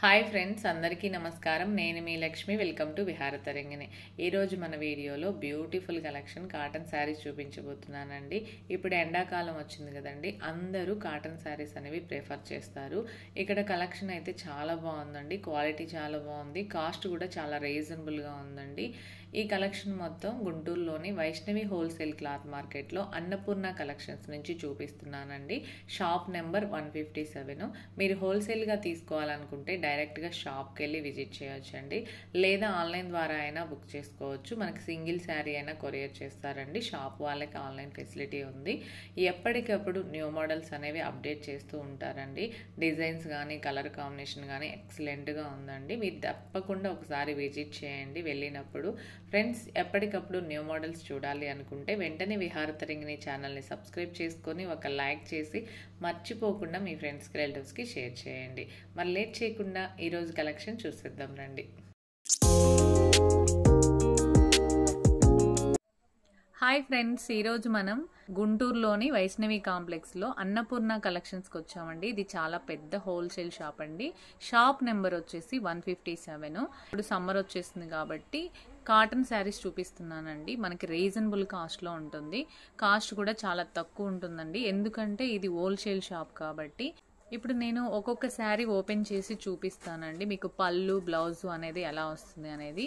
hi friends అందరికీ నమస్కారం నేను మీ లక్ష్మి వెల్కమ్ టు విహార తరంగిణి ఈరోజు మన వీడియోలో బ్యూటిఫుల్ కలెక్షన్ కాటన్ శారీస్ చూపించబోతున్నానండి ఇప్పుడు ఎండాకాలం వచ్చింది కదండి అందరూ కాటన్ శారీస్ అనేవి ప్రిఫర్ చేస్తారు ఇక్కడ కలెక్షన్ అయితే చాలా బాగుందండి క్వాలిటీ చాలా బాగుంది కాస్ట్ కూడా చాలా రీజనబుల్గా ఉందండి ఈ కలెక్షన్ మొత్తం గుంటూరులోని వైష్ణవి హోల్సేల్ క్లాత్ మార్కెట్లో అన్నపూర్ణ కలెక్షన్స్ నుంచి చూపిస్తున్నానండి shop number one fifty seven మీరు హోల్సేల్గా తీసుకోవాలనుకుంటే డైరెక్ట్గా షాప్కి వెళ్ళి విజిట్ చేయొచ్చండి లేదా ఆన్లైన్ ద్వారా అయినా బుక్ చేసుకోవచ్చు మనకి సింగిల్ శారీ అయినా కొరియర్ చేస్తారండి షాప్ వాళ్ళకి ఆన్లైన్ ఫెసిలిటీ ఉంది ఎప్పటికప్పుడు న్యూ మోడల్స్ అనేవి అప్డేట్ చేస్తూ ఉంటారండి డిజైన్స్ కానీ కలర్ కాంబినేషన్ కానీ ఎక్సలెంట్గా ఉందండి మీరు తప్పకుండా ఒకసారి విజిట్ చేయండి వెళ్ళినప్పుడు ఫ్రెండ్స్ ఎప్పటికప్పుడు న్యూ మోడల్స్ చూడాలి అనుకుంటే వెంటనే విహారతరంగిని ఛానల్ని సబ్స్క్రైబ్ చేసుకొని ఒక లైక్ చేసి మర్చిపోకుండా మీ ఫ్రెండ్స్కి రిలేటివ్స్కి షేర్ చేయండి మరి లేట్ చేయకుండా ఈరోజు కలెక్షన్ చూసేద్దాం రండి హాయ్ ఫ్రెండ్స్ ఈరోజు మనం గుంటూరులోని వైష్ణవి కాంప్లెక్స్లో అన్నపూర్ణ కలెక్షన్స్కి వచ్చామండి ఇది చాలా పెద్ద హోల్సేల్ షాప్ అండి షాప్ నెంబర్ వచ్చేసి వన్ ఫిఫ్టీ సెవెన్ ఇప్పుడు సమ్మర్ వచ్చేసింది కాబట్టి కాటన్ శారీస్ చూపిస్తున్నానండి మనకి రీజనబుల్ కాస్ట్లో ఉంటుంది కాస్ట్ కూడా చాలా తక్కువ ఉంటుందండి ఎందుకంటే ఇది హోల్సేల్ షాప్ కాబట్టి ఇప్పుడు నేను ఒక్కొక్క శారీ ఓపెన్ చేసి చూపిస్తానండి మీకు పళ్ళు బ్లౌజు అనేది ఎలా వస్తుంది అనేది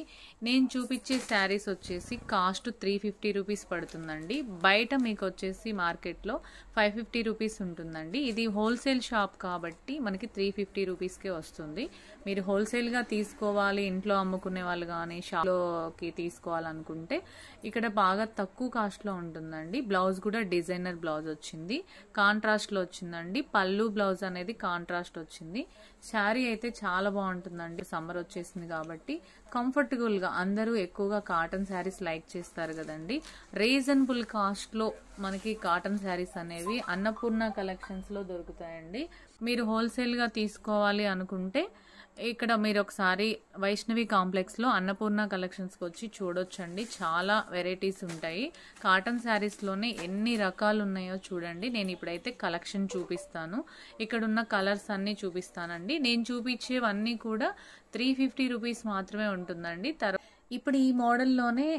నేను చూపించే శారీస్ వచ్చేసి కాస్ట్ త్రీ ఫిఫ్టీ రూపీస్ పడుతుందండి బయట మీకు వచ్చేసి మార్కెట్లో ఫైవ్ ఫిఫ్టీ రూపీస్ ఉంటుందండి ఇది హోల్సేల్ షాప్ కాబట్టి మనకి త్రీ ఫిఫ్టీ రూపీస్కే వస్తుంది మీరు హోల్సేల్గా తీసుకోవాలి ఇంట్లో అమ్ముకునే వాళ్ళు కానీ షాప్లోకి తీసుకోవాలనుకుంటే ఇక్కడ బాగా తక్కువ కాస్ట్లో ఉంటుందండి బ్లౌజ్ కూడా డిజైనర్ బ్లౌజ్ వచ్చింది కాంట్రాస్ట్లో వచ్చిందండి పళ్ళు బ్లౌజ్ అనేది అనేది కాంట్రాస్ట్ వచ్చింది శారీ అయితే చాలా బాగుంటుందండి సమ్మర్ వచ్చేసింది కాబట్టి కంఫర్టబుల్గా అందరూ ఎక్కువగా కాటన్ శారీస్ లైక్ చేస్తారు కదండి రీజనబుల్ కాస్ట్లో మనకి కాటన్ శారీస్ అనేవి అన్నపూర్ణ కలెక్షన్స్లో దొరుకుతాయండి మీరు హోల్సేల్గా తీసుకోవాలి అనుకుంటే ఇక్కడ మీరు ఒకసారి వైష్ణవి కాంప్లెక్స్లో అన్నపూర్ణ కలెక్షన్స్కి వచ్చి చూడొచ్చండి చాలా వెరైటీస్ ఉంటాయి కాటన్ శారీస్లోనే ఎన్ని రకాలు ఉన్నాయో చూడండి నేను ఇప్పుడైతే కలెక్షన్ చూపిస్తాను ఇక్కడున్న కలర్స్ అన్నీ చూపిస్తానండి నేను చూపించేవన్నీ కూడా త్రీ ఫిఫ్టీ రూపీస్ మాత్రమే ఉంటుందండి తర్వాత ఇప్పుడు ఈ మోడల్లోనే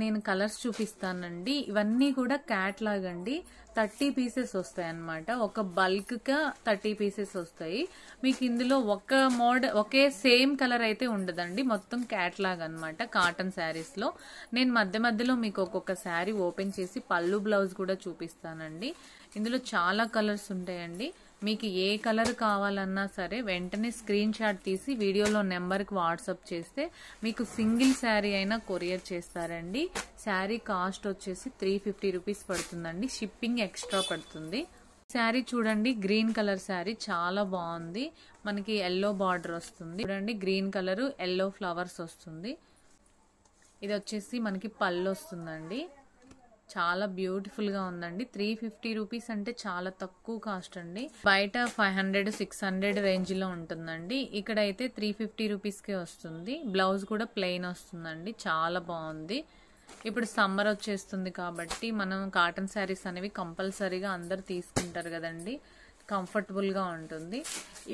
నేను కలర్స్ చూపిస్తానండి ఇవన్నీ కూడా క్యాట్లాగ్ అండి థర్టీ పీసెస్ వస్తాయి అనమాట ఒక బల్క్గా థర్టీ పీసెస్ వస్తాయి మీకు ఇందులో ఒక మోడల్ ఒకే సేమ్ కలర్ అయితే ఉండదండి మొత్తం క్యాట్లాగ్ అనమాట కాటన్ శారీస్లో నేను మధ్య మధ్యలో మీకు ఒక్కొక్క శారీ ఓపెన్ చేసి పళ్ళు బ్లౌజ్ కూడా చూపిస్తానండి ఇందులో చాలా కలర్స్ ఉంటాయండి మీకు ఏ కలర్ కావాలన్నా సరే వెంటనే స్క్రీన్ షాట్ తీసి వీడియోలో నెంబర్కి వాట్సప్ చేస్తే మీకు సింగిల్ శారీ అయినా కొరియర్ చేస్తారండి శారీ కాస్ట్ వచ్చేసి త్రీ ఫిఫ్టీ రూపీస్ పడుతుందండి షిప్పింగ్ ఎక్స్ట్రా పడుతుంది శారీ చూడండి గ్రీన్ కలర్ శారీ చాలా బాగుంది మనకి ఎల్లో బార్డర్ వస్తుంది చూడండి గ్రీన్ కలర్ ఎల్లో ఫ్లవర్స్ వస్తుంది ఇది వచ్చేసి మనకి పళ్ళు వస్తుందండి చాలా బ్యూటిఫుల్గా ఉందండి త్రీ ఫిఫ్టీ రూపీస్ అంటే చాలా తక్కువ కాస్ట్ అండి బయట ఫైవ్ హండ్రెడ్ సిక్స్ హండ్రెడ్ రేంజ్లో ఉంటుందండి ఇక్కడ అయితే త్రీ ఫిఫ్టీ రూపీస్కే వస్తుంది బ్లౌజ్ కూడా ప్లెయిన్ వస్తుందండి చాలా బాగుంది ఇప్పుడు సమ్మర్ వచ్చేస్తుంది కాబట్టి మనం కాటన్ శారీస్ అనేవి కంపల్సరీగా అందరు తీసుకుంటారు కదండి కంఫర్టబుల్గా ఉంటుంది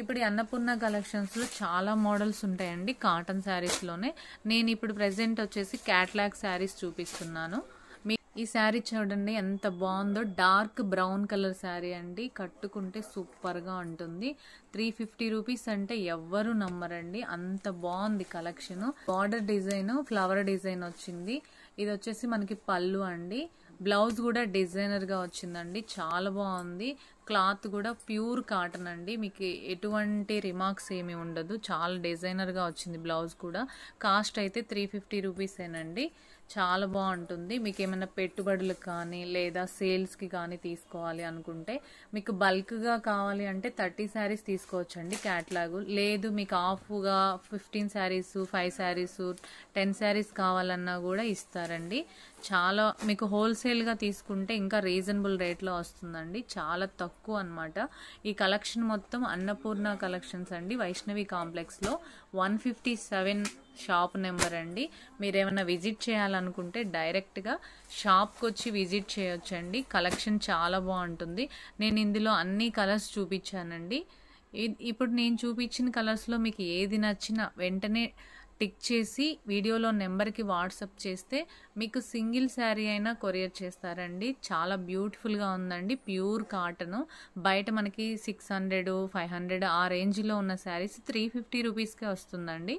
ఇప్పుడు అన్నపూర్ణ కలెక్షన్స్లో చాలా మోడల్స్ ఉంటాయండి కాటన్ శారీస్లోనే నేను ఇప్పుడు ప్రెసెంట్ వచ్చేసి క్యాట్లాగ్ శారీస్ చూపిస్తున్నాను మీ ఈ శారీ చూడండి ఎంత బాగుందో డార్క్ బ్రౌన్ కలర్ శారీ అండి కట్టుకుంటే సూపర్గా ఉంటుంది త్రీ ఫిఫ్టీ రూపీస్ అంటే ఎవ్వరు నమ్మరండి అంత బాగుంది collection border design flower design వచ్చింది ఇది వచ్చేసి మనకి పళ్ళు అండి బ్లౌజ్ కూడా డిజైనర్గా వచ్చిందండి చాలా బాగుంది క్లాత్ కూడా ప్యూర్ కాటన్ అండి మీకు ఎటువంటి రిమార్క్స్ ఏమి ఉండదు చాలా డిజైనర్గా వచ్చింది బ్లౌజ్ కూడా కాస్ట్ అయితే త్రీ ఫిఫ్టీ రూపీసేనండి చాలా బాగుంటుంది మీకు ఏమైనా పెట్టుబడులకు కానీ లేదా సేల్స్కి కానీ తీసుకోవాలి అనుకుంటే మీకు బల్క్గా కావాలి అంటే థర్టీ శారీస్ తీసుకోవచ్చండి క్యాట్లాగు లేదు మీకు ఆఫ్గా fifteen sarees five sarees ten sarees కావాలన్నా కూడా ఇస్తారండి చాలా మీకు హోల్సేల్గా తీసుకుంటే ఇంకా రీజనబుల్ రేట్లో వస్తుందండి చాలా తక్కువ అనమాట ఈ కలెక్షన్ మొత్తం అన్నపూర్ణ కలెక్షన్స్ అండి వైష్ణవి కాంప్లెక్స్లో one fifty seven shop number అండి మీరు ఏమైనా విజిట్ చేయాలనుకుంటే డైరెక్ట్గా షాప్కి వచ్చి విజిట్ చేయొచ్చండి కలెక్షన్ చాలా బాగుంటుంది నేను ఇందులో అన్ని కలర్స్ చూపించానండి ఇప్పుడు నేను చూపించిన కలర్స్లో మీకు ఏది నచ్చినా వెంటనే టిక్ చేసి వీడియోలో నెంబర్కి వాట్సప్ చేస్తే మీకు సింగిల్ శారీ అయినా కొరియర్ చేస్తారండి చాలా బ్యూటిఫుల్గా ఉందండి ప్యూర్ కాటన్ బయట మనకి సిక్స్ హండ్రెడ్ ఫైవ్ హండ్రెడ్ ఆ రేంజ్లో ఉన్న శారీస్ త్రీ ఫిఫ్టీ రూపీస్కే వస్తుందండి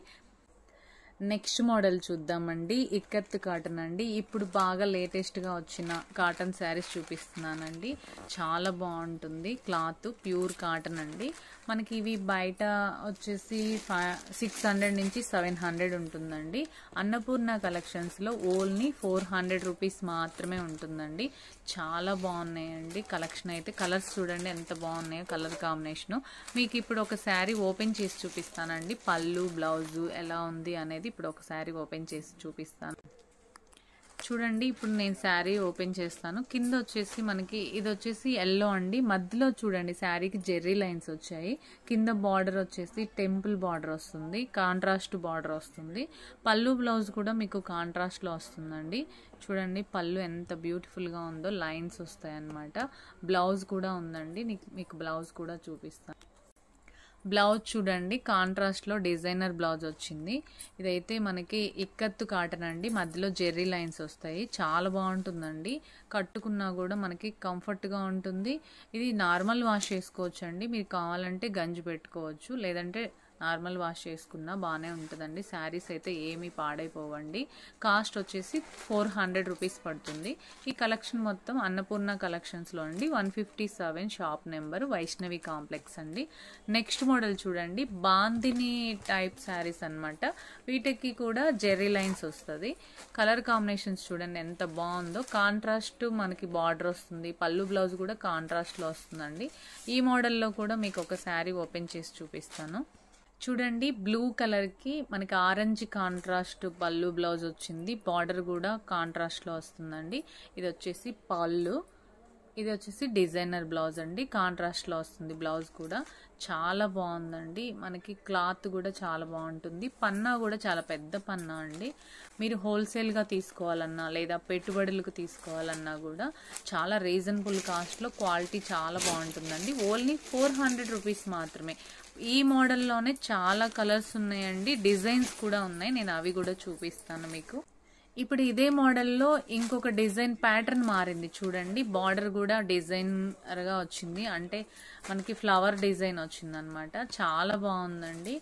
నెక్స్ట్ మోడల్ చూద్దామండి ఇక్కత్ కాటన్ అండి ఇప్పుడు బాగా లేటెస్ట్గా వచ్చిన కాటన్ శారీస్ చూపిస్తున్నానండి చాలా బాగుంటుంది క్లాత్ ప్యూర్ కాటన్ అండి మనకి ఇవి బయట వచ్చేసి సిక్స్ హండ్రెడ్ నుంచి సెవెన్ హండ్రెడ్ ఉంటుందండి అన్నపూర్ణ కలెక్షన్స్లో ఓన్లీ ఫోర్ హండ్రెడ్ రూపీస్ మాత్రమే ఉంటుందండి చాలా బాగున్నాయండి కలెక్షన్ అయితే కలర్స్ చూడండి ఎంత బాగున్నాయో కలర్ కాంబినేషన్ మీకు ఇప్పుడు ఒక శారీ ఓపెన్ చేసి చూపిస్తానండి పళ్ళు బ్లౌజు ఎలా ఉంది అనేది అనేది ఇప్పుడు ఒక శారీ ఓపెన్ చేసి చూపిస్తాను చూడండి ఇప్పుడు నేను శారీ ఓపెన్ చేస్తాను కింద వచ్చేసి మనకి ఇది వచ్చేసి ఎల్లో అండి మధ్యలో చూడండి శారీకి జెర్రీ లైన్స్ వచ్చాయి కింద బార్డర్ వచ్చేసి టెంపుల్ బార్డర్ వస్తుంది కాంట్రాస్ట్ బార్డర్ వస్తుంది పళ్ళు బ్లౌజ్ కూడా మీకు కాంట్రాస్ట్లో వస్తుందండి చూడండి పళ్ళు ఎంత బ్యూటిఫుల్గా ఉందో లైన్స్ వస్తాయన్నమాట బ్లౌజ్ కూడా ఉందండి మీకు బ్లౌజ్ కూడా చూపిస్తాను బ్లౌజ్ చూడండి కాంట్రాస్ట్లో డిజైనర్ బ్లౌజ్ వచ్చింది ఇదైతే మనకి ఇక్కత్తు కాటన్ అండి మధ్యలో జెర్రీ లైన్స్ వస్తాయి చాలా బాగుంటుందండి కట్టుకున్నా కూడా మనకి కంఫర్ట్గా ఉంటుంది ఇది నార్మల్ వాష్ చేసుకోవచ్చు అండి మీరు కావాలంటే గంజి పెట్టుకోవచ్చు లేదంటే నార్మల్ వాష్ చేసుకున్నా బాగానే ఉంటుందండి శారీస్ అయితే ఏమీ పాడైపోవండి కాస్ట్ వచ్చేసి ఫోర్ హండ్రెడ్ రూపీస్ పడుతుంది ఈ కలెక్షన్ మొత్తం అన్నపూర్ణ కలెక్షన్స్లో అండి one fifty seven shop number Vaishnavi complex అండి నెక్స్ట్ మోడల్ చూడండి బాందిని టైప్ శారీస్ అనమాట వీటికి కూడా జెర్రీ లైన్స్ వస్తుంది కలర్ కాంబినేషన్స్ చూడండి ఎంత బాగుందో కాంట్రాస్ట్ మనకి బార్డర్ వస్తుంది పళ్ళు బ్లౌజ్ కూడా కాంట్రాస్ట్లో వస్తుందండి ఈ మోడల్లో కూడా మీకు ఒక శారీ ఓపెన్ చేసి చూపిస్తాను చూడండి బ్లూ కలర్కి మనకి ఆరెంజ్ కాంట్రాస్ట్ పళ్ళు బ్లౌజ్ వచ్చింది బార్డర్ కూడా కాంట్రాస్ట్లో వస్తుందండి ఇది వచ్చేసి పళ్ళు ఇది వచ్చేసి డిజైనర్ బ్లౌజ్ అండి కాంట్రాస్ట్లో వస్తుంది బ్లౌజ్ కూడా చాలా బాగుందండి మనకి క్లాత్ కూడా చాలా బాగుంటుంది పన్నా కూడా చాలా పెద్ద పన్నా అండి మీరు హోల్సేల్గా తీసుకోవాలన్నా లేదా పెట్టుబడులకు తీసుకోవాలన్నా కూడా చాలా రీజనబుల్ కాస్ట్లో క్వాలిటీ చాలా బాగుంటుందండి ఓన్లీ ఫోర్ హండ్రెడ్ రూపీస్ మాత్రమే ఈ మోడల్లోనే చాలా కలర్స్ ఉన్నాయండి డిజైన్స్ కూడా ఉన్నాయి నేను అవి కూడా చూపిస్తాను మీకు ఇప్పుడు ఇదే మోడల్లో ఇంకొక డిజైన్ ప్యాటర్న్ మారింది చూడండి బార్డర్ కూడా డిజైనర్గా వచ్చింది అంటే మనకి ఫ్లవర్ డిజైన్ వచ్చింది అనమాట చాలా బాగుందండి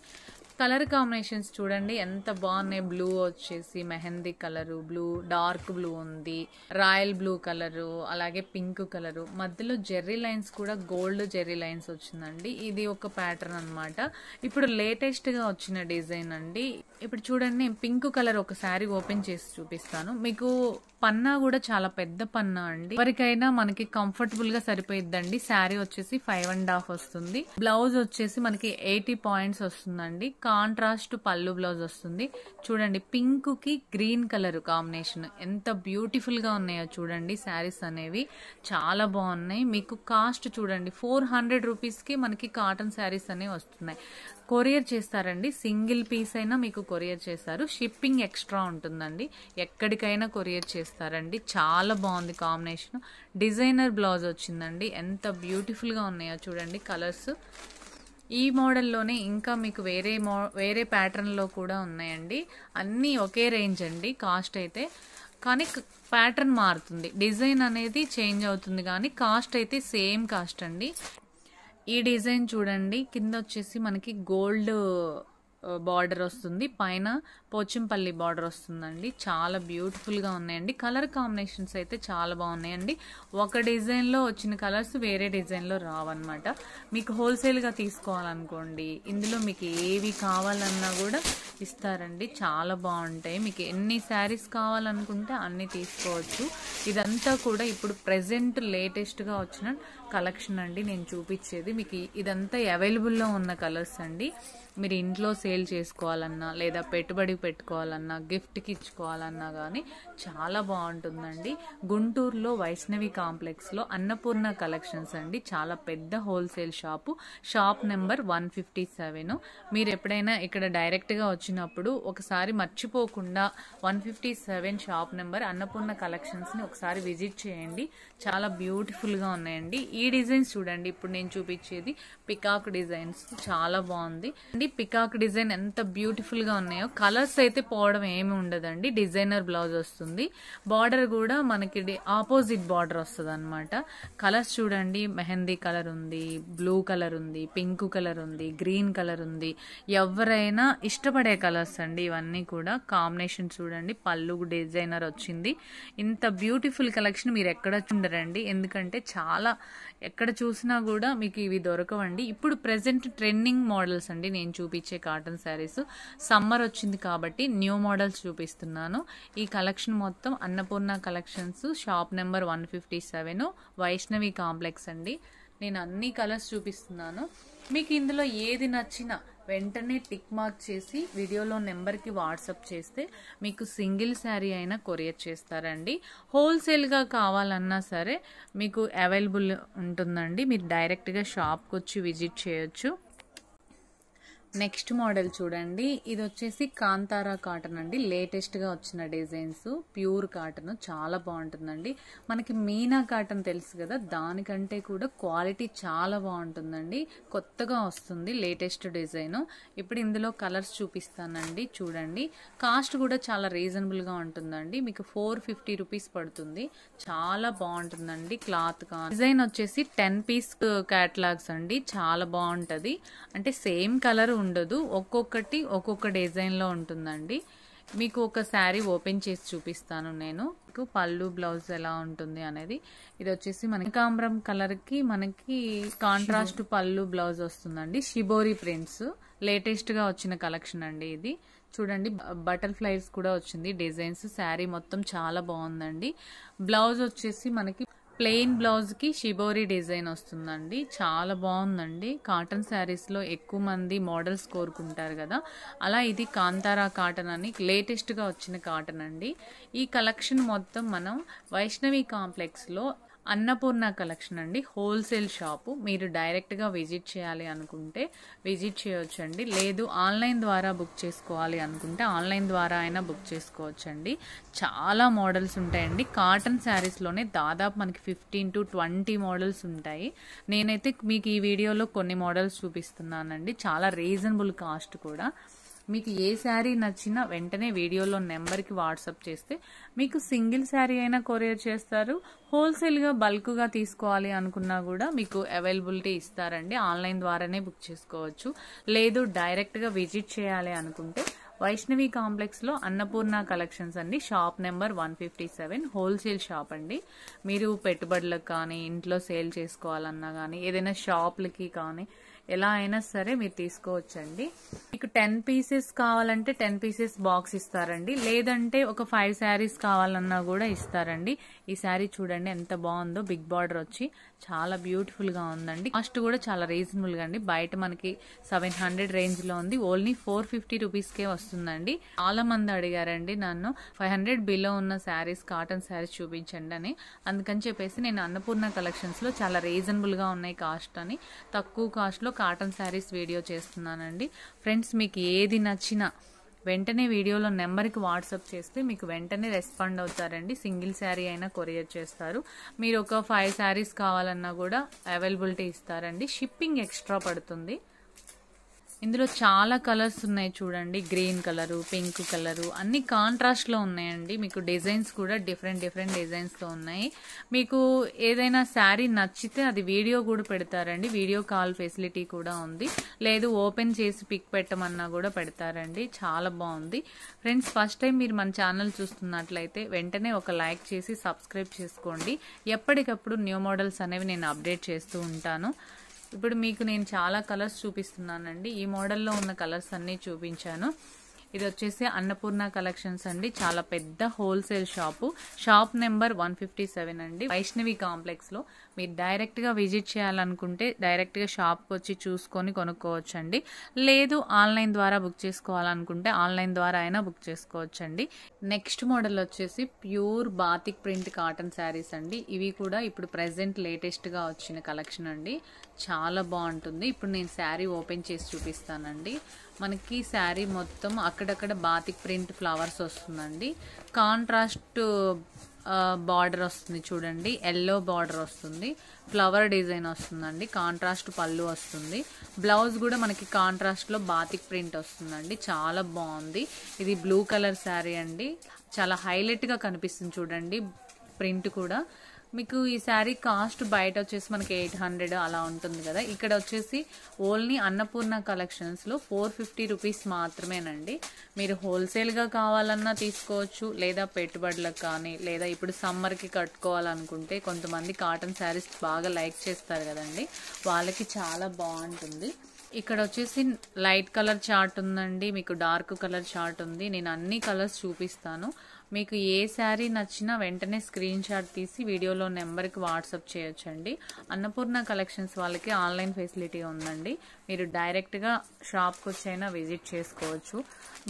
కలర్ కాంబినేషన్స్ చూడండి ఎంత బాగున్నాయి బ్లూ వచ్చేసి mehendi colour blue dark blue ఉంది రాయల్ బ్లూ కలరు అలాగే పింక్ కలరు మధ్యలో జెర్రీ లైన్స్ కూడా గోల్డ్ జెర్రీ లైన్స్ వచ్చిందండి ఇది ఒక ప్యాటర్న్ అనమాట ఇప్పుడు లేటెస్ట్గా వచ్చిన డిజైన్ అండి ఇప్పుడు చూడండి నేను పింక్ కలర్ ఒక శారీ ఓపెన్ చేసి చూపిస్తాను మీకు పన్నా కూడా చాలా పెద్ద పన్నా అండి ఎవరికైనా మనకి కంఫర్టబుల్ గా సరిపోయిద్దండి శారీ వచ్చేసి ఫైవ్ అండ్ హాఫ్ వస్తుంది బ్లౌజ్ వచ్చేసి మనకి ఎయిటీ పాయింట్స్ వస్తుందండి కాంట్రాస్ట్ పళ్ళు బ్లౌజ్ వస్తుంది చూడండి పింక్ కి గ్రీన్ కలర్ కాంబినేషన్ ఎంత బ్యూటిఫుల్ గా ఉన్నాయో చూడండి శారీస్ అనేవి చాలా బాగున్నాయి మీకు కాస్ట్ చూడండి ఫోర్ హండ్రెడ్ రూపీస్ కి మనకి కాటన్ శారీస్ అనేవి వస్తున్నాయి కొరియర్ చేస్తారండి సింగిల్ పీస్ అయినా మీకు కొరియర్ చేస్తారు షిప్పింగ్ ఎక్స్ట్రా ఉంటుందండి ఎక్కడికైనా కొరియర్ చేస్తారండి చాలా బాగుంది కాంబినేషన్ డిజైనర్ బ్లౌజ్ వచ్చిందండి ఎంత బ్యూటిఫుల్గా ఉన్నాయో చూడండి కలర్స్ ఈ మోడల్లోనే ఇంకా మీకు వేరే మో వేరే ప్యాటర్న్లో కూడా ఉన్నాయండి అన్నీ ఒకే రేంజ్ అండి కాస్ట్ అయితే కానీ ప్యాటర్న్ మారుతుంది డిజైన్ అనేది చేంజ్ అవుతుంది కానీ కాస్ట్ అయితే సేమ్ కాస్ట్ అండి ఈ డిజైన్ చూడండి కింద వచ్చేసి మనకి గోల్డ్ బార్డర్ వస్తుంది పైన పోచంపల్లి బార్డర్ వస్తుందండి చాలా బ్యూటిఫుల్గా ఉన్నాయండి కలర్ కాంబినేషన్స్ అయితే చాలా బాగున్నాయండి ఒక డిజైన్లో వచ్చిన కలర్స్ వేరే డిజైన్లో రావన్నమాట మీకు హోల్సేల్గా తీసుకోవాలనుకోండి ఇందులో మీకు ఏవి కావాలన్నా కూడా ఇస్తారండి చాలా బాగుంటాయి మీకు ఎన్ని శారీస్ కావాలనుకుంటే అన్నీ తీసుకోవచ్చు ఇదంతా కూడా ఇప్పుడు ప్రజెంట్ లేటెస్ట్గా వచ్చిన కలెక్షన్ అండి నేను చూపించేది మీకు ఇదంతా అవైలబుల్లో ఉన్న కలర్స్ అండి మీరు ఇంట్లో సేల్ చేసుకోవాలన్నా లేదా పెట్టుబడి పెట్టుకోవాలన్నా గిఫ్ట్కి ఇచ్చుకోవాలన్నా కానీ చాలా బాగుంటుందండి గుంటూరులో వైష్ణవి కాంప్లెక్స్లో అన్నపూర్ణ కలెక్షన్స్ అండి చాలా పెద్ద wholesale shop shop number one fifty seven మీరు ఎప్పుడైనా ఇక్కడ డైరెక్ట్గా వచ్చినప్పుడు ఒకసారి మర్చిపోకుండా one fifty seven shop number Annapurna కలెక్షన్స్ని ఒకసారి విజిట్ చేయండి చాలా బ్యూటిఫుల్గా ఉన్నాయండి ఈ డిజైన్స్ చూడండి ఇప్పుడు నేను చూపించేది పికాక్ డిజైన్స్ చాలా బాగుంది అండి పికాక్ డిజైన్ ఎంత బ్యూటిఫుల్గా ఉన్నాయో కలర్స్ బ్లౌజెస్ అయితే పోవడం ఏమి ఉండదండి డిజైనర్ బ్లౌజ్ వస్తుంది బార్డర్ కూడా మనకి ఆపోజిట్ బార్డర్ వస్తుంది అనమాట కలర్స్ చూడండి మెహందీ కలర్ ఉంది బ్లూ కలర్ ఉంది పింక్ కలర్ ఉంది గ్రీన్ కలర్ ఉంది ఎవరైనా ఇష్టపడే కలర్స్ అండి ఇవన్నీ కూడా కాంబినేషన్ చూడండి పళ్ళు డిజైనర్ వచ్చింది ఇంత బ్యూటిఫుల్ కలెక్షన్ మీరు ఎక్కడ చూడరండి ఎందుకంటే చాలా ఎక్కడ చూసినా కూడా మీకు ఇవి దొరకవండి ఇప్పుడు ప్రజెంట్ ట్రెండింగ్ మోడల్స్ అండి నేను చూపించే కాటన్ శారీస్ సమ్మర్ వచ్చింది కాబట్టి కాబట్టి న్యూ మోడల్స్ చూపిస్తున్నాను ఈ కలెక్షన్ మొత్తం Annapurna collections shop number one fifty seven Vaishnavi complex అండి నేను అన్ని కలర్స్ చూపిస్తున్నాను మీకు ఇందులో ఏది నచ్చినా వెంటనే టిక్ మార్క్ చేసి వీడియోలో నెంబర్కి వాట్సప్ చేస్తే మీకు సింగిల్ శారీ అయినా కొరియర్ చేస్తారండి హోల్సేల్గా కావాలన్నా సరే మీకు అవైలబుల్ ఉంటుందండి మీరు డైరెక్ట్గా షాప్కి వచ్చి విజిట్ చేయొచ్చు నెక్స్ట్ మోడల్ చూడండి ఇది వచ్చేసి కాంతారా కాటన్ అండి లేటెస్ట్గా వచ్చిన డిజైన్స్ ప్యూర్ కాటన్ చాలా బాగుంటుందండి మనకి మీనా కాటన్ తెలుసు కదా దానికంటే కూడా క్వాలిటీ చాలా బాగుంటుందండి కొత్తగా వస్తుంది లేటెస్ట్ డిజైన్ ఇప్పుడు ఇందులో కలర్స్ చూపిస్తానండి చూడండి కాస్ట్ కూడా చాలా రీజనబుల్గా ఉంటుందండి మీకు ఫోర్ ఫిఫ్టీ రూపీస్ పడుతుంది చాలా బాగుంటుందండి క్లాత్ డిజైన్ వచ్చేసి టెన్ పీస్ క్యాటలాగ్స్ అండి చాలా బాగుంటుంది అంటే సేమ్ కలర్ ఉండదు ఒక్కొక్కటి ఒక్కొక్క డిజైన్లో ఉంటుందండి మీకు ఒక శారీ ఓపెన్ చేసి చూపిస్తాను నేను మీకు పళ్ళు బ్లౌజ్ ఎలా ఉంటుంది అనేది ఇది వచ్చేసి మన కాంబ్రం కలర్కి మనకి కాంట్రాస్ట్ పళ్ళు బ్లౌజ్ వస్తుందండి షిబోరి ప్రింట్స్ లేటెస్ట్గా వచ్చిన కలెక్షన్ అండి ఇది చూడండి బటర్ఫ్లైస్ కూడా వచ్చింది డిజైన్స్ శారీ మొత్తం చాలా బాగుందండి బ్లౌజ్ వచ్చేసి మనకి ప్లెయిన్ బ్లౌజ్కి షిబోరి డిజైన్ వస్తుందండి చాలా బాగుందండి కాటన్ శారీస్లో ఎక్కువ మంది మోడల్స్ కోరుకుంటారు కదా అలా ఇది కాంతారా కాటన్ అని లేటెస్ట్గా వచ్చిన కాటన్ అండి ఈ కలెక్షన్ మొత్తం మనం వైష్ణవి కాంప్లెక్స్లో అన్నపూర్ణ కలెక్షన్ అండి హోల్సేల్ షాపు మీరు డైరెక్ట్గా విజిట్ చేయాలి అనుకుంటే విజిట్ అండి లేదు ఆన్లైన్ ద్వారా బుక్ చేసుకోవాలి అనుకుంటే ఆన్లైన్ ద్వారా అయినా బుక్ చేసుకోవచ్చండి చాలా మోడల్స్ ఉంటాయండి కాటన్ శారీస్లోనే దాదాపు మనకి ఫిఫ్టీన్ టు ట్వంటీ మోడల్స్ ఉంటాయి నేనైతే మీకు ఈ వీడియోలో కొన్ని మోడల్స్ చూపిస్తున్నానండి చాలా రీజనబుల్ కాస్ట్ కూడా మీకు ఏ శారీ నచ్చినా వెంటనే వీడియోలో నెంబర్కి వాట్సాప్ చేస్తే మీకు సింగిల్ శారీ అయినా కొరియర్ చేస్తారు హోల్సేల్గా బల్క్గా తీసుకోవాలి అనుకున్నా కూడా మీకు అవైలబిలిటీ ఇస్తారండి ఆన్లైన్ ద్వారానే బుక్ చేసుకోవచ్చు లేదు డైరెక్ట్గా విజిట్ చేయాలి అనుకుంటే వైష్ణవి కాంప్లెక్స్లో అన్నపూర్ణ కలెక్షన్స్ అండి shop number one fifty seven wholesale shop అండి మీరు పెట్టుబడులకు కానీ ఇంట్లో సేల్ చేసుకోవాలన్నా కానీ ఏదైనా షాప్లకి కానీ ఎలా అయినా సరే మీరు తీసుకోవచ్చండి మీకు టెన్ పీసెస్ కావాలంటే టెన్ పీసెస్ బాక్స్ ఇస్తారండి లేదంటే ఒక ఫైవ్ శారీస్ కావాలన్నా కూడా ఇస్తారండి ఈ శారీ చూడండి ఎంత బాగుందో బిగ్ బార్డర్ వచ్చి చాలా బ్యూటిఫుల్గా ఉందండి కాస్ట్ కూడా చాలా రీజనబుల్గా అండి బయట మనకి సెవెన్ హండ్రెడ్ రేంజ్లో ఉంది ఓన్లీ ఫోర్ ఫిఫ్టీ రూపీస్కే వస్తుందండి చాలా మంది అడిగారండి నన్ను ఫైవ్ హండ్రెడ్ బిలో ఉన్న శారీస్ కాటన్ శారీస్ చూపించండి అని అందుకని చెప్పేసి నేను అన్నపూర్ణ కలెక్షన్స్లో చాలా రీజనబుల్గా ఉన్నాయి కాస్ట్ అని తక్కువ కాస్ట్లో కాటన్ శారీస్ వీడియో చేస్తున్నానండి ఫ్రెండ్స్ మీకు ఏది నచ్చినా వెంటనే వీడియోలో నెంబర్కి వాట్సాప్ చేస్తే మీకు వెంటనే రెస్పాండ్ అవుతారండి సింగిల్ శారీ అయినా కొరియర్ చేస్తారు మీరు ఒక ఫైవ్ శారీస్ కావాలన్నా కూడా అవైలబిలిటీ ఇస్తారండి షిప్పింగ్ ఎక్స్ట్రా పడుతుంది ఇందులో చాలా కలర్స్ ఉన్నాయి చూడండి గ్రీన్ కలరు పింక్ కలరు అన్ని కాంట్రాస్ట్లో ఉన్నాయండి మీకు డిజైన్స్ కూడా డిఫరెంట్ డిఫరెంట్ డిజైన్స్లో ఉన్నాయి మీకు ఏదైనా శారీ నచ్చితే అది వీడియో కూడా పెడతారండి వీడియో కాల్ ఫెసిలిటీ కూడా ఉంది లేదు ఓపెన్ చేసి పిక్ పెట్టమన్నా కూడా పెడతారండి చాలా బాగుంది ఫ్రెండ్స్ ఫస్ట్ టైం మీరు మన ఛానల్ చూస్తున్నట్లయితే వెంటనే ఒక లైక్ చేసి సబ్స్క్రైబ్ చేసుకోండి ఎప్పటికప్పుడు న్యూ మోడల్స్ అనేవి నేను అప్డేట్ చేస్తూ ఉంటాను ఇప్పుడు మీకు నేను చాలా కలర్స్ చూపిస్తున్నానండి ఈ మోడల్లో ఉన్న కలర్స్ అన్నీ చూపించాను ఇది వచ్చేసి అన్నపూర్ణ కలెక్షన్స్ అండి చాలా పెద్ద wholesale shop shop number one fifty seven అండి వైష్ణవి కాంప్లెక్స్లో మీరు డైరెక్ట్గా విజిట్ చేయాలనుకుంటే డైరెక్ట్గా షాప్ వచ్చి చూసుకొని అండి లేదు ఆన్లైన్ ద్వారా బుక్ చేసుకోవాలనుకుంటే ఆన్లైన్ ద్వారా అయినా బుక్ చేసుకోవచ్చండి నెక్స్ట్ మోడల్ వచ్చేసి pure batik print cotton sarees అండి ఇవి కూడా ఇప్పుడు లేటెస్ట్ లేటెస్ట్గా వచ్చిన కలెక్షన్ అండి చాలా బాగుంటుంది ఇప్పుడు నేను శారీ ఓపెన్ చేసి చూపిస్తానండి మనకి శారీ మొత్తం అక్కడక్కడ బాతిక్ ప్రింట్ ఫ్లవర్స్ వస్తుందండి కాంట్రాస్ట్ బార్డర్ వస్తుంది చూడండి ఎల్లో బార్డర్ వస్తుంది ఫ్లవర్ డిజైన్ వస్తుందండి కాంట్రాస్ట్ పళ్ళు వస్తుంది బ్లౌజ్ కూడా మనకి కాంట్రాస్ట్లో బాతిక్ ప్రింట్ వస్తుందండి చాలా బాగుంది ఇది బ్లూ కలర్ శారీ అండి చాలా హైలైట్గా కనిపిస్తుంది చూడండి ప్రింట్ కూడా మీకు ఈ శారీ కాస్ట్ బయట వచ్చేసి మనకి ఎయిట్ హండ్రెడ్ అలా ఉంటుంది కదా ఇక్కడ వచ్చేసి ఓన్లీ అన్నపూర్ణ కలెక్షన్స్లో ఫోర్ ఫిఫ్టీ రూపీస్ మాత్రమేనండి మీరు హోల్సేల్గా కావాలన్నా తీసుకోవచ్చు లేదా పెట్టుబడులకు కానీ లేదా ఇప్పుడు సమ్మర్కి కట్టుకోవాలనుకుంటే కొంతమంది కాటన్ శారీస్ బాగా లైక్ చేస్తారు కదండి వాళ్ళకి చాలా బాగుంటుంది ఇక్కడ వచ్చేసి లైట్ కలర్ చార్ట్ ఉందండి మీకు డార్క్ కలర్ చార్ట్ ఉంది నేను అన్ని కలర్స్ చూపిస్తాను మీకు ఏ శారీ నచ్చినా వెంటనే స్క్రీన్ షాట్ తీసి వీడియోలో నెంబర్కి వాట్సాప్ చేయొచ్చండి అన్నపూర్ణ కలెక్షన్స్ వాళ్ళకి ఆన్లైన్ ఫెసిలిటీ ఉందండి మీరు డైరెక్ట్గా షాప్కి వచ్చైనా విజిట్ చేసుకోవచ్చు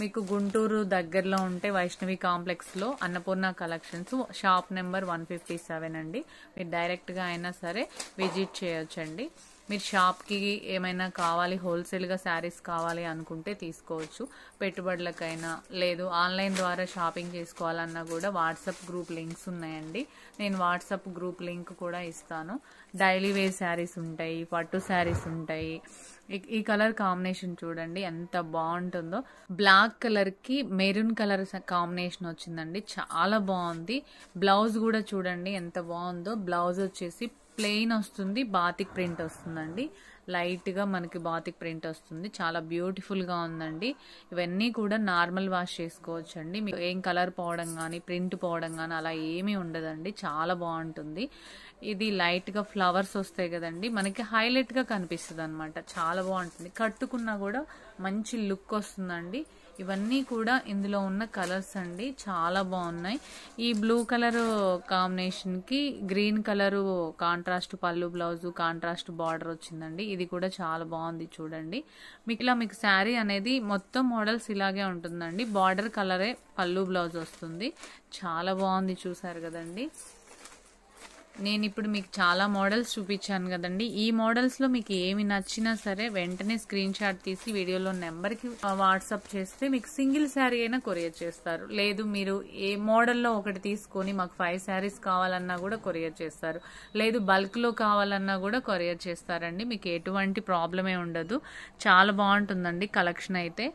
మీకు గుంటూరు దగ్గరలో ఉంటే వైష్ణవి కాంప్లెక్స్లో Annapurna collections shop number one fifty seven అండి మీరు డైరెక్ట్గా అయినా సరే విజిట్ చేయొచ్చండి మీరు షాప్కి ఏమైనా కావాలి హోల్సేల్గా శారీస్ కావాలి అనుకుంటే తీసుకోవచ్చు పెట్టుబడులకైనా లేదు ఆన్లైన్ ద్వారా షాపింగ్ చేసుకోవాలన్నా కూడా వాట్సాప్ గ్రూప్ లింక్స్ ఉన్నాయండి నేను వాట్సాప్ గ్రూప్ లింక్ కూడా ఇస్తాను డైలీ వేర్ శారీస్ ఉంటాయి పట్టు శారీస్ ఉంటాయి ఈ కలర్ కాంబినేషన్ చూడండి ఎంత బాగుంటుందో బ్లాక్ కలర్కి మెరూన్ కలర్ కాంబినేషన్ వచ్చిందండి చాలా బాగుంది బ్లౌజ్ కూడా చూడండి ఎంత బాగుందో బ్లౌజ్ వచ్చేసి ప్లెయిన్ వస్తుంది బాతిక్ ప్రింట్ వస్తుందండి లైట్గా మనకి బాతిక్ ప్రింట్ వస్తుంది చాలా బ్యూటిఫుల్గా ఉందండి ఇవన్నీ కూడా నార్మల్ వాష్ చేసుకోవచ్చు అండి మీకు ఏం కలర్ పోవడం కానీ ప్రింట్ పోవడం కానీ అలా ఏమీ ఉండదండి చాలా బాగుంటుంది ఇది లైట్గా ఫ్లవర్స్ వస్తాయి కదండి మనకి హైలైట్గా కనిపిస్తుంది అనమాట చాలా బాగుంటుంది కట్టుకున్నా కూడా మంచి లుక్ వస్తుందండి ఇవన్నీ కూడా ఇందులో ఉన్న కలర్స్ అండి చాలా బాగున్నాయి ఈ బ్లూ కలర్ కాంబినేషన్కి గ్రీన్ కలరు కాంట్రాస్ట్ పళ్ళు బ్లౌజు కాంట్రాస్ట్ బార్డర్ వచ్చిందండి ఇది కూడా చాలా బాగుంది చూడండి మీకు ఇలా మీకు శారీ అనేది మొత్తం మోడల్స్ ఇలాగే ఉంటుందండి బార్డర్ కలరే పళ్ళు బ్లౌజ్ వస్తుంది చాలా బాగుంది చూసారు కదండి నేను ఇప్పుడు మీకు చాలా మోడల్స్ చూపించాను కదండి ఈ మోడల్స్లో మీకు ఏమి నచ్చినా సరే వెంటనే స్క్రీన్ షాట్ తీసి వీడియోలో నెంబర్కి వాట్సాప్ చేస్తే మీకు సింగిల్ శారీ అయినా కొరియర్ చేస్తారు లేదు మీరు ఏ మోడల్లో ఒకటి తీసుకొని మాకు ఫైవ్ శారీస్ కావాలన్నా కూడా కొరియర్ చేస్తారు లేదు బల్క్లో కావాలన్నా కూడా కొరియర్ చేస్తారండి మీకు ఎటువంటి ప్రాబ్లమే ఉండదు చాలా బాగుంటుందండి కలెక్షన్ అయితే